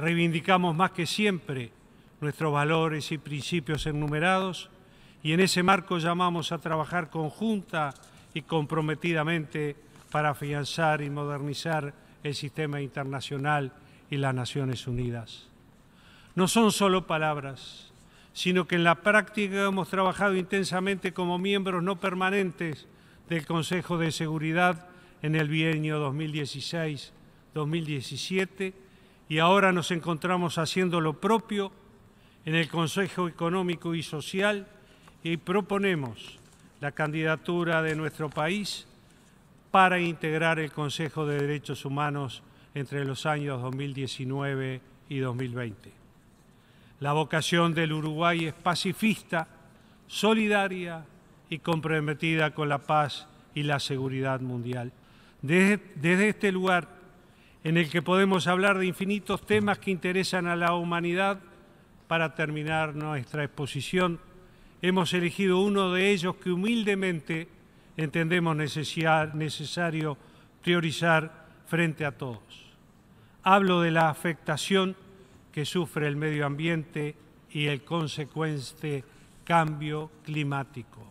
reivindicamos más que siempre nuestros valores y principios enumerados y en ese marco llamamos a trabajar conjunta y comprometidamente para afianzar y modernizar el sistema internacional y las Naciones Unidas. No son solo palabras, sino que en la práctica hemos trabajado intensamente como miembros no permanentes del Consejo de Seguridad en el bienio 2016-2017 y ahora nos encontramos haciendo lo propio en el Consejo Económico y Social y proponemos la candidatura de nuestro país para integrar el Consejo de Derechos Humanos entre los años 2019 y 2020. La vocación del Uruguay es pacifista, solidaria y comprometida con la paz y la seguridad mundial. Desde, este lugar en el que podemos hablar de infinitos temas que interesan a la humanidad. Para terminar nuestra exposición, hemos elegido uno de ellos que humildemente entendemos necesario priorizar frente a todos. Hablo de la afectación que sufre el medio ambiente y el consecuente cambio climático.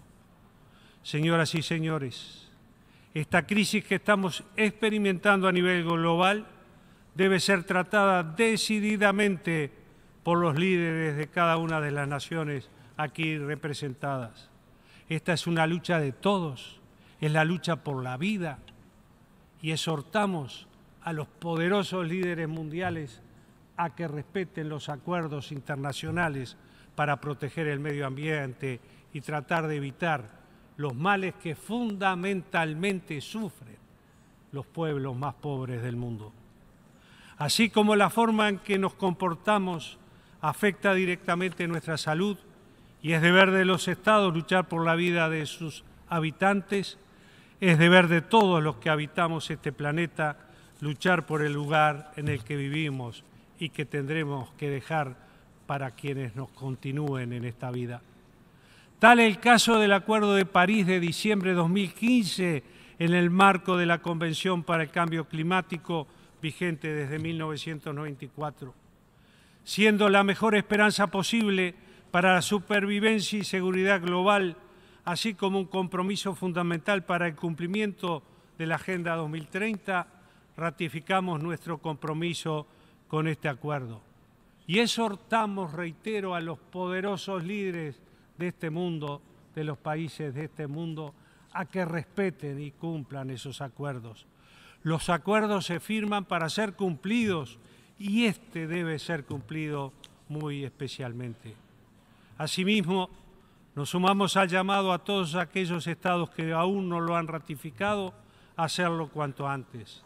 Señoras y señores, esta crisis que estamos experimentando a nivel global debe ser tratada decididamente por los líderes de cada una de las naciones aquí representadas. Esta es una lucha de todos, es la lucha por la vida y exhortamos a los poderosos líderes mundiales a que respeten los acuerdos internacionales para proteger el medio ambiente y tratar de evitar los males que fundamentalmente sufren los pueblos más pobres del mundo. Así como la forma en que nos comportamos afecta directamente nuestra salud y es deber de los estados luchar por la vida de sus habitantes, es deber de todos los que habitamos este planeta luchar por el lugar en el que vivimos y que tendremos que dejar para quienes nos continúen en esta vida. Tal el caso del Acuerdo de París de diciembre de 2015 en el marco de la Convención para el Cambio Climático vigente desde 1994, siendo la mejor esperanza posible para la supervivencia y seguridad global, así como un compromiso fundamental para el cumplimiento de la Agenda 2030, ratificamos nuestro compromiso con este acuerdo. Y exhortamos, reitero, a los poderosos líderes de este mundo, de los países de este mundo, a que respeten y cumplan esos acuerdos. Los acuerdos se firman para ser cumplidos y este debe ser cumplido muy especialmente. Asimismo, nos sumamos al llamado a todos aquellos estados que aún no lo han ratificado a hacerlo cuanto antes.